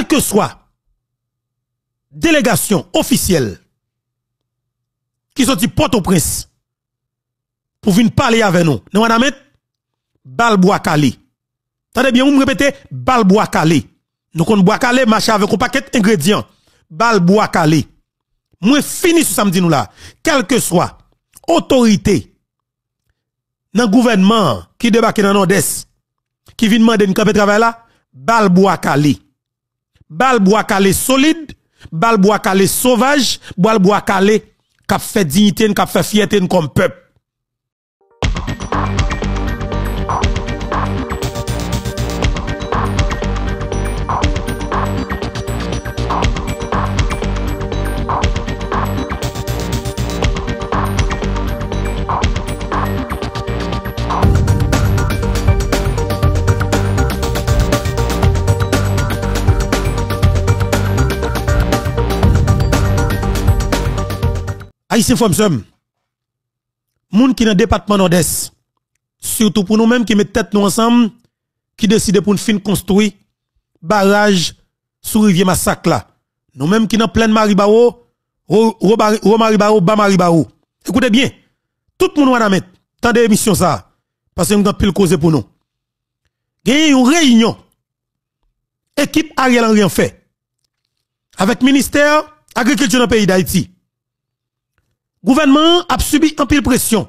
quelle que soit délégation officielle qui sortit Port-au-Prince pour venir parler avec nous, nous allons mettre Balboa Calé. Tenez bien, vous me répétez Balboa Calé. Nous on bois calé, machin avec un paquet d'ingrédients. Balboa calé. Moi fini ce samedi nous là. Quelle que soit autorité dans le gouvernement qui débarque dans nord qui vient demander une de travail là, Balboa calé bal bois calé solide, bal bois calé sauvage, bal bois calé qui fait dignité, qui fait fierté comme peuple. Haïtien Fomsem, moun qui dans le département nord-est, surtout pour nous-mêmes qui mettons tête nous ensemble, qui décident pour nous fin construire barrage sur rivière Massacre là. Nous-mêmes qui dans pleine Maribao, Maribaro, Bas Maribao. Écoutez bien, tout le monde va mettre. tant émission ça, parce que nous avons de cause pour nous. Gagnez une réunion, équipe Ariel Henry en fait, avec ministère agriculture dans pays d'Haïti gouvernement a subi un pile pression.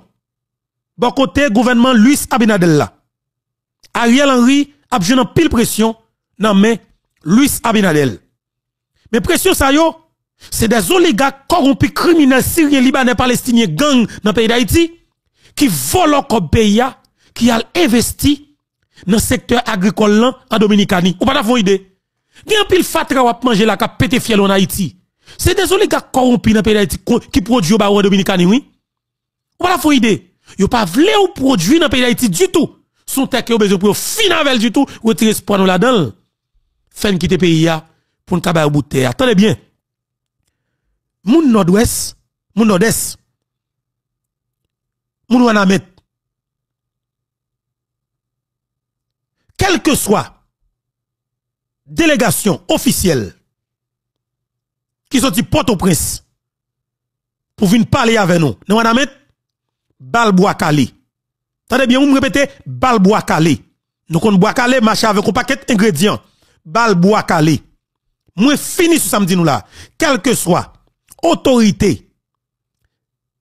Bon côté, gouvernement Luis Abinadel Ariel Henry a joué un pile pression dans mais Luis Abinadel. Mais pression ça yo, c'est des oligarques corrompus criminels syriens, libanais, palestiniens, gangs dans le pays d'Haïti qui volent comme pays qui a investi dans le secteur agricole en Dominicanie. Ou pas d'avoir idée. un pile fatra à manger la ka pété fiel en Haïti. C'est des oligarques corrompus dans le pays qui produisent au dominicain, oui. Ou pas la idée. Ils pas voulu produire dans le pays d'Haïti du tout. Son tech besoin pour finir avec du tout, tirer ce point là-dedans. Fin quitter le pays pour nous cabaye au bout de terre. Attendez bien. Moun nord-ouest, mon nord-est, mon Wanamet, quelle que soit délégation officielle qui sont dit Port-au-Prince pour venir parler avec nous. Nous on a mettre Balboa Calé. bien, vous me répétez Balboa Calé. Nous on bois calé marcher avec un paquet d'ingrédients. Balboa Calé. Moi fini ce samedi nous là, quelle que soit autorité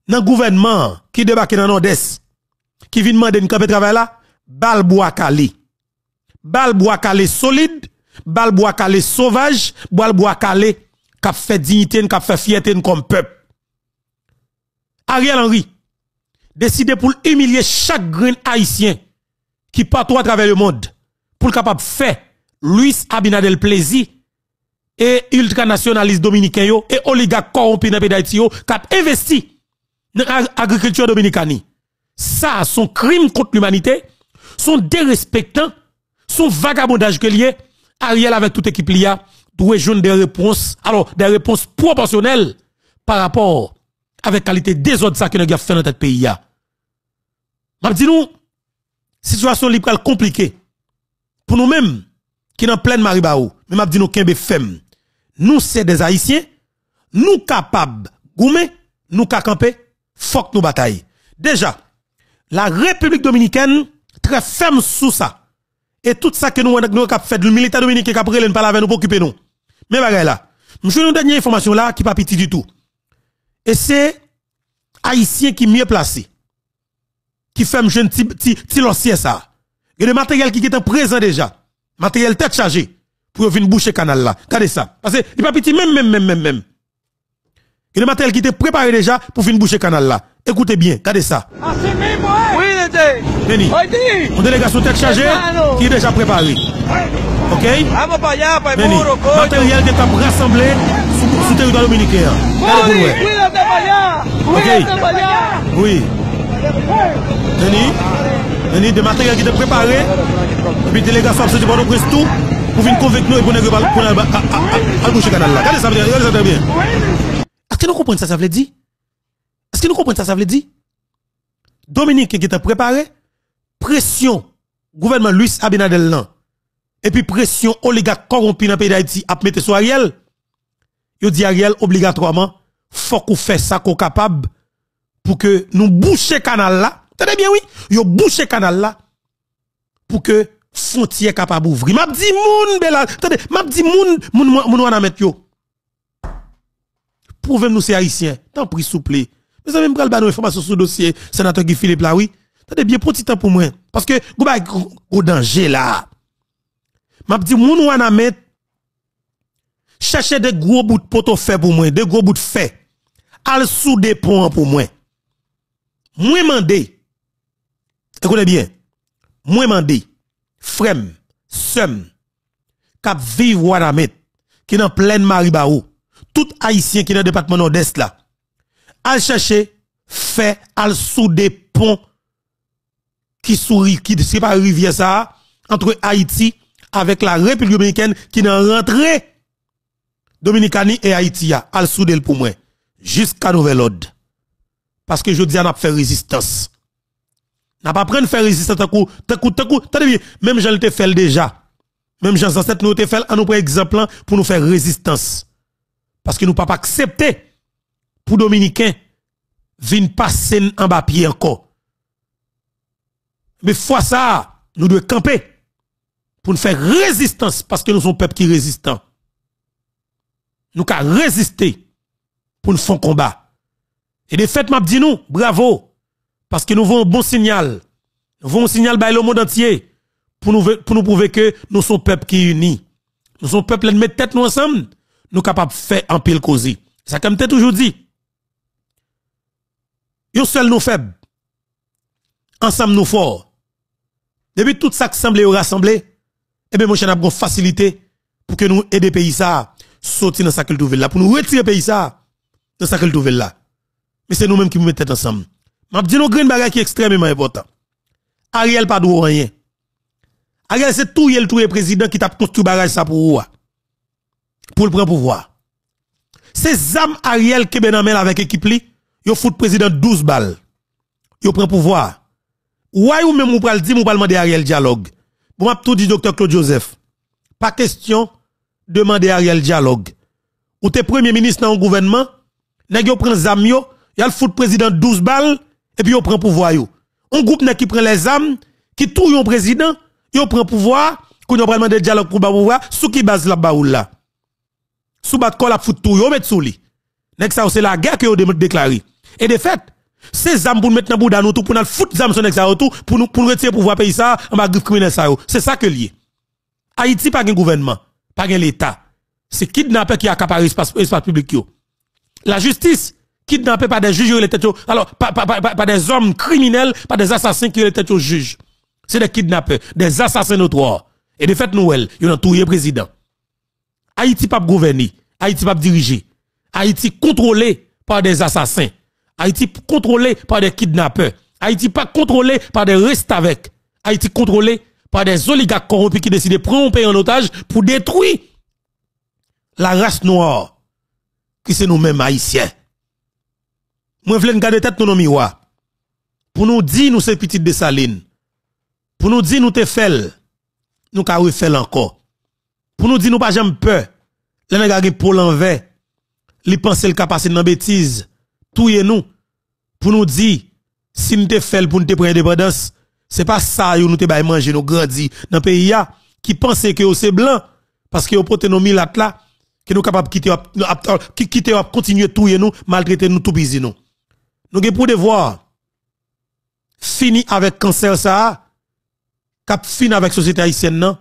dans gouvernement qui débarque dans l'Odesse, qui vient demander une de travail là, Balboa Calé. Balboa Calé solide, Balboa Calé sauvage, Balboa Calé qui fait dignité, qui fait fierté comme peuple. Ariel Henry, décidé pour humilier chaque grain haïtien qui partout à travers le monde pour capable faire Luis Abinadel plaisir et ultranationaliste dominicain et oligarque corrompu dans pays d'Haïti qui investi dans l'agriculture dominicaine. Ça, son crime contre l'humanité, son dérespectant, son vagabondage que lié, Ariel avec toute équipe liée, nous avons des réponses, alors des réponses proportionnelles par rapport avec qualité des autres ça que nous avons fait dans notre pays. M'a dit nous, situation libre compliquée. Pour nous-mêmes, qui dans pleine Maribao, mais m'a dit nous sommes Nous c'est des Haïtiens, nous capables, de nous camper, faut que nous bataille. Déjà, la République dominicaine très ferme sous ça. Et tout ça que nous avons fait, le militaire dominicain qui a pris le avec nous pour occuper nous. Mais bagaille là. Monsieur, une dernière information là qui pas petit du tout. Et c'est Haïtien qui mieux placé. Qui fait un jeune petit lossier ça. a des matériels qui est présents déjà. Matériel tête chargé. Pour venir boucher canal là. Regardez ça. Parce que il pas petit même, même, même, même, même. a le matériel qui était préparé déjà pour venir boucher canal là. Écoutez bien. Regardez ça. Ah, Béni. On délégation tête chargée qui est déjà préparée. Ok Béni. Matériel de est rassemblé sous territoire dominicain. Ok Oui. Béni. Béni, des matériels qui sont préparés. Et puis délégation absolue de prince tout pour venir convaincre nous et pour nous accoucher canal là. Regardez ça bien, regardez ça bien. Est-ce que nous comprenons ça, ça veut dire Est-ce que nous comprenons ça, ça veut dire Dominique qui était préparé, pression gouvernement Luis Abinadel là, et puis pression oligarque corrompu dans le pays d'Haïti à mettre sur Ariel, il dit Ariel obligatoirement, faut qu'on fasse ça qu'on capable pour que nous boucher canal là. Tenez bien oui, yo boucher canal là pour que frontière capable ouvrir. M'a dit moun bela, attendez, m'a dit moun moun moun wana met yo. Prouvez-nous c'est haïtien. Tant pris s'il vous plaît. Mais ça même pris le information sur le dossier sénateur Guy Philippe là, oui. T'as bien petit temps pour moi. Parce que, vous avez au danger là. M'a dit, moun wana met, chercher des gros bouts de poteau fait pour moi, des gros bouts de fait. Al sous des pour moi. Moi mandé. Écoutez bien. Moi mandé. Frem, sem, cap vivre wana met, qui est en pleine Maribao. Tout haïtien qui est dans le département nord-est là al chercher fait al souder pont qui sourit qui pas rivière ça entre Haïti avec la République dominicaine qui n'a rentré Dominicani et Haïti al soudé pour moi jusqu'à nouvel parce que je dis on a fait résistance n'a pas prendre faire résistance tant coup tant coup tant coup même j'en te fait déjà même j'en sais nous te fait nous prenant exemple pour nous faire résistance parce que nous pas accepter pour Dominicain, vin passer en bas pied encore. Mais fois ça, nous devons camper pour nous faire résistance parce que nous sommes peuple qui résistant. Nous devons résister pour nous faire combat. Et de fait, m'a dit nous, bravo, parce que nous avons un bon signal. Nous avons un signal par le monde entier pour nous, pour nous prouver que nous sommes peuple qui est Nous sommes un peuple qui met tête nous ensemble. Nous sommes capables de faire un pile ce Ça, comme t'es toujours dit, Yon seul nous faibles. Ensemble nous forts. Depuis tout ça qui semble rassemblé, eh bien, mon cher, nous facilité pour que nous aider pays ça, sortir dans sa que là, pour nous retirer pays ça, dans sa que là. Mais c'est nous-mêmes qui nous mettons ensemble. M'a dit nos grandes bagage qui est extrêmement important. Ariel pas droit rien. Ariel c'est tout yel tout le président qui t'a construit barrage ça pour Pour le prendre pouvoir. C'est Zam Ariel qui ben avec léquipe yo fout président 12 balles. Yo prend pouvoir. Ouais ou même ou pral dire, un pral demander dialogue. Bon m'a tout dit docteur Claude Joseph. Pas question de demander Ariel dialogue. Ou t'es premier ministre dans un gouvernement, nèg yo prend zam yo, le fout président 12 balles et puis yo prend pouvoir yo. Un groupe qui prend les armes, qui touille un président, yo prend pouvoir, qu'on yo pral demander dialogue pour pouvoir, sous qui base la baoula. Sous bat kol a fout tout yo met sous ça c'est la guerre que vous déclarée. Et de fait, ces maintenant pour mettre dans bouda tout pour nous foutre zam son ça tout pour nous pour retirer pouvoir paysan ça en bas griffe criminel ça. C'est ça que lié. Haïti pas un gouvernement, pas un l'état. C'est kidnapper qui accapare espace espace public La justice kidnappé par des juges les têtes alors par, des hommes criminels, par des assassins qui les têtes aux juges. C'est des kidnappés, des assassins notoires. Et de fait nous il ils ont tué président. Haïti pas gouverner, Haïti pas diriger. Haïti contrôlé par des assassins. Haïti contrôlé par des kidnappeurs. Haïti pas contrôlé par des restes avec. Haïti contrôlé par des oligarques corrompus qui décident de prendre un pays en otage pour détruire la race noire qui c'est nous-mêmes haïtiens. Moi, je garder tête nos miroirs. Pour nous dire nous c'est petites de saline. Pour nous dire nous te fait. Nous ka fait encore. Pour nous dire nous pas jamais peur. Les qui pour l'envers. Les penser le capacité dans bêtise touye nous pour nous dire si nous te fait pour nous te prendre indépendance c'est pas ça nous te manger nous grandi dans pays qui pensait que c'est blanc parce que au porté nos milat là que nous capable quitter quitter continuer à nous maltraiter nous tout bizi nous nous pour devoir fini avec cancer ça cap fini avec société haïtienne non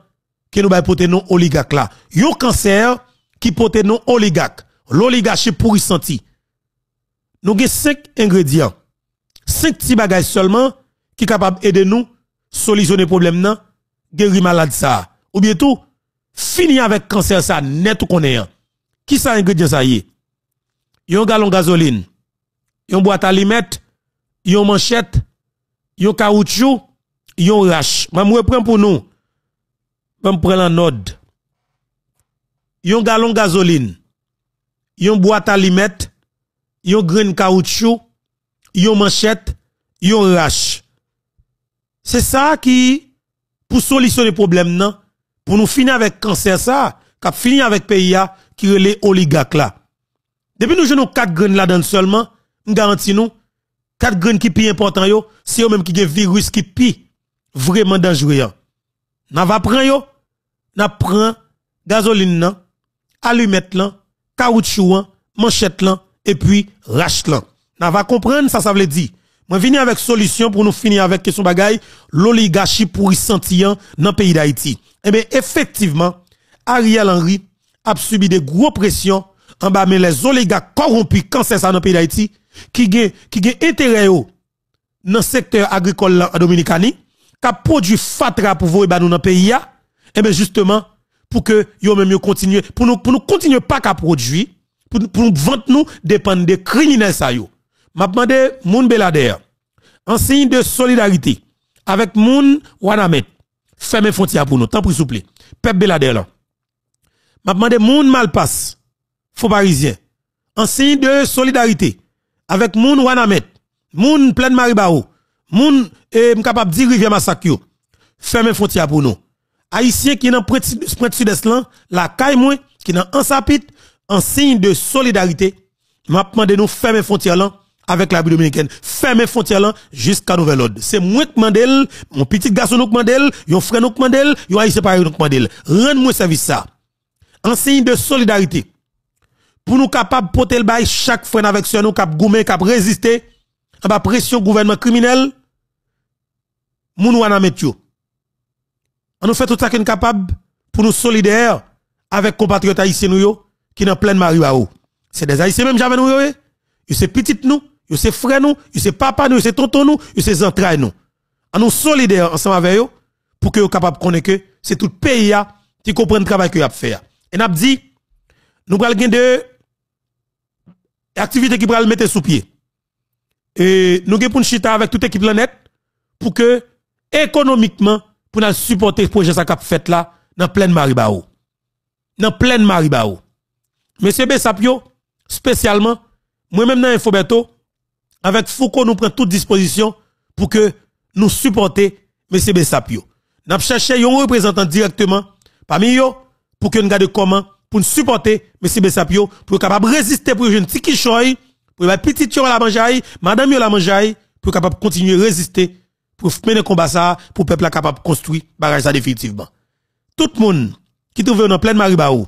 que nous bay porter nos oligarque là un cancer qui porte nos oligarques l'oligarchie senti. Nous avons cinq ingrédients, cinq petits bagages seulement qui sont capables d'aider nous solutionner problème nan, guérir malade ça. Ou bien tout, finir avec cancer ça net ou hein Qui ça ingrédient ça y est? Yon galon gasoline, yon boîte à a yon manchette, yon caoutchouc, yon rache. Mam reprend pour nous. Mam prend la node. Yon galon gasoline, yon boîte à limettes, yon de caoutchouc, yon manchette, yon rache. C'est ça qui, pour solutionner le problème, non? Pour nous finir avec cancer, ça, qui finir avec pays, qui est les là. Depuis nous jouons quatre graines là-dedans seulement, nous garantis nous, quatre graines qui plus important c'est eux même qui ont virus qui pi vraiment dangereux. Nous va prendre yo, n'a prend gasoline nan, allumette caroutchouan, manchette et puis Rachet l'an. On va comprendre ça, ça veut dire. Moi, venir avec solution pour nous finir avec question bagaille, l'oligarchie sentir dans le pays d'Haïti. Eh bien, effectivement, Ariel Henry a subi des gros pressions en bas, mais les oligarques corrompus, quand c'est ça dans le pays d'Haïti, qui ont qui intérêt oh, dans le secteur agricole en Dominicani, qui a produit fatra pour vous et eh ben, dans le pays, ah. eh bien, justement, pour que yo même yo continue pour nous pour nous continuer pas qu'à produire pour pour nous vendre nous dépend des criminels ça yo m'a demandé moun belader en signe de solidarité avec moun wanamet fermez frontières pour nous tant pis s'il vous plaît peuple belader là m'a demandé moun Malpass, faux parisien en signe de solidarité avec moun wanamet moun plein maribao moun eh, de dire rivière massacre fermez frontières pour nous Haïtiens qui dans le sud-est la caille qui est en sapit, en signe de solidarité, m'a demandé nous fermer frontières là avec la dominicaine. Fermer frontières là jusqu'à nouvelle ordre. C'est moi qui mon petit garçon nous mandel, yon frère nous mandel, yon haïtien pareil nous Rien de moi service ça. En signe de solidarité. Pour nous capables porter le bail chaque frère avec qu'on nous cap goumer, cap résister à la pression gouvernement criminel. nous met yo. On nous fait tout ça qu'on est capable pour nous solidaire avec compatriotes haïtiens nous qui sont en pleine marijuana. C'est des haïtiens même jamais nous yo. Ils eh. sont petites nous, ils sont frères, nous, ils sont papa nous, ils sont tonton nous, ils sont entrailles nous. On nous solidaire ensemble avec eux pour que soient capable connaître que c'est tout le pays qui comprend le travail que a fait. Et n'a dit nous va faire de activité qui le mettre sous pied. Et nous avons pour chita avec toute équipe planète pour que économiquement pour nous supporter le projet ça qu'a fait là dans pleine Maribao. Dans pleine Maribao. Monsieur Bessapio, spécialement, moi-même dans Infoberto, avec Foucault, nous prenons toute disposition pour que nous supportions M. Bessapio. Nous cherchons un représentant directement parmi eux pour que nous gardions comment pour nous supporter M. Bessapio, pour être capable de résister pour une petite choy, pour être petite à la mangeaille, madame la mangeaille, pour capable continuer à résister pour mener combat ça, pour peuple la capable de construire barrage ça définitivement. Tout le monde qui trouve dans pleine Maribaou,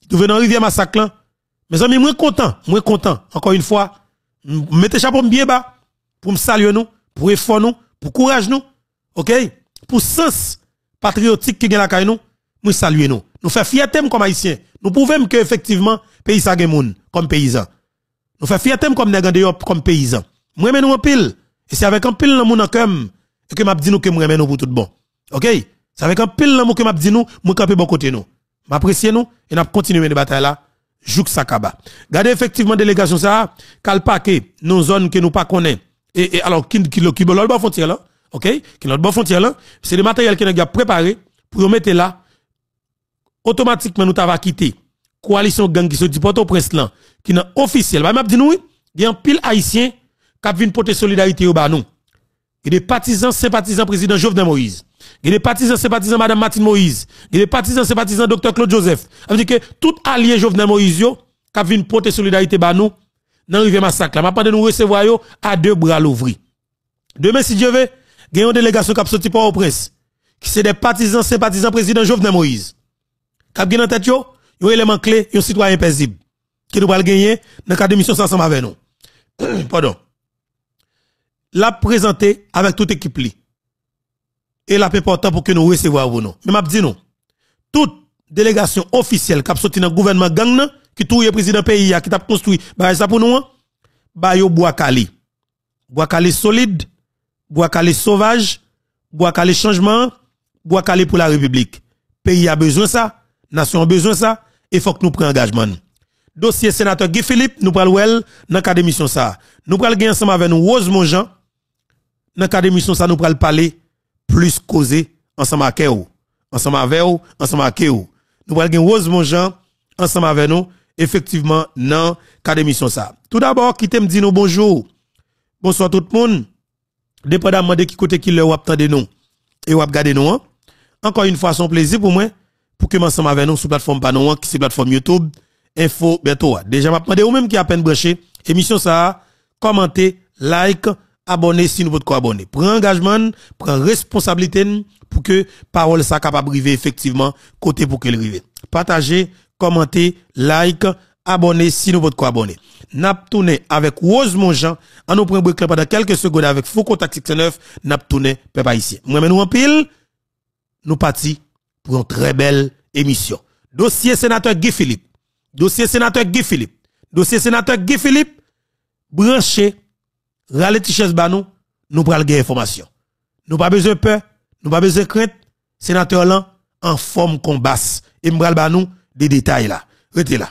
qui trouve dans rivière Massaclan, mes amis, moins content, moins content, encore une fois, mettez chapeau bien bas, pour me saluer nous, pour effort nous, pour courage nous, ok? Pour sens patriotique qui gagne la caille nous, je saluer nous. Nous faisons fierté comme haïtiens. Nous prouvons que effectivement, pays ça moun, comme paysan. Nous faisons fierté comme nègre comme paysan. Moi, mais nous en pile. Et c'est avec un pile dans mon cœur que m'a dit nous que m'remen nous pour tout bon. OK Ça avec un pile l'amour que m'a dit nous, moi camper bon côté nous. M'apprécier nous et n'a continuer les batailles là. Jouk Sakaba. Gardez effectivement délégation ça, paquet nos zones que nous pas connaît. Et, et, alors qui qui qui l'autre frontière là, OK Qui l'autre bon frontière là, c'est le matériel que nous a préparé pour mettre là automatiquement nous t'ava quitté coalition gang qui se dit porte au prince là qui est officiel. Bah m'a dit nous, il y a un pile haïtien qui vient porter solidarité au bas nous. Il y a des partisans, sympathisants, président Jovenel Moïse. Il y a des partisans, sympathisants, madame Martine Moïse. Il y a des partisans, sympathisants, docteur Claude Joseph. Ça que tout allié Jovenel Moïse, qui vient porter solidarité, bah nous, dans le massacre. Là, maintenant, nous yo, à deux bras l'ouvrir. Demain, si Dieu veut, il y a une délégation qui a sorti par au presse, qui c'est des partisans, sympathisants, président Jovenel Moïse. Qui a gagné en tête, yo, un élément clé, un citoyen paisible. Qui nous va gagner dans la cadre de mission ensemble avec nous. Pardon l'a présenté avec toute équipe Et l'a important pour que nous recevions Mais non. Mais m'a dit non. Toute délégation officielle qui a sorti dans le gouvernement gang qui touille le président pays qui a construit bah ça pour nous hein. bah yo bois kali. Bois solide, bois sauvage, bois changement, bois pour la République. Pays a besoin ça, nation a besoin ça et faut que nous prenions engagement dossier sénateur Guy Philippe, nous parlons dans la cadre ça. Nous parlons ensemble avec nous Rose Monjean, dans le cadre de ça nous allons parler plus causer ensemble avec vous. Ensemble avec vous, ensemble avec vous. Nous allons Rose gens ensemble avec nous, effectivement, dans le cadre de l'émission. Tout d'abord, qui me dit nous bonjour. Bonsoir tout le monde. dépendant de qui côté qui le de nous et wap regardé nous. Hein. Encore une fois, un plaisir pour moi pour que ensemble avec nous sur plateforme panouan hein, qui c'est plateforme YouTube info bientôt. Déjà m'a vous ou même qui a peine branché émission ça commenter, like, Abonnez-vous si nous abonné. abonner. Prends engagement, prends responsabilité pour que parole ça capable arriver effectivement côté pour qu'elle arrive. Partagez, commentez, like, abonnez si nous votre abonner. N'a avec Rose Monjean, en nous prend break pendant quelques secondes avec Foucault Tactique 9, n'a tourné peuple haïtien. nous en pile, nous partis pour une très belle émission. Dossier sénateur Guy Philippe. Dossier sénateur Guy Philippe. Dossier sénateur Guy Philippe branché Rale tiches Banou, nous, nous pral Nous information. Nous pas besoin peur, nous pas besoin crainte, sénateur là en forme combat et Nous ba nous des détails là. Rete là.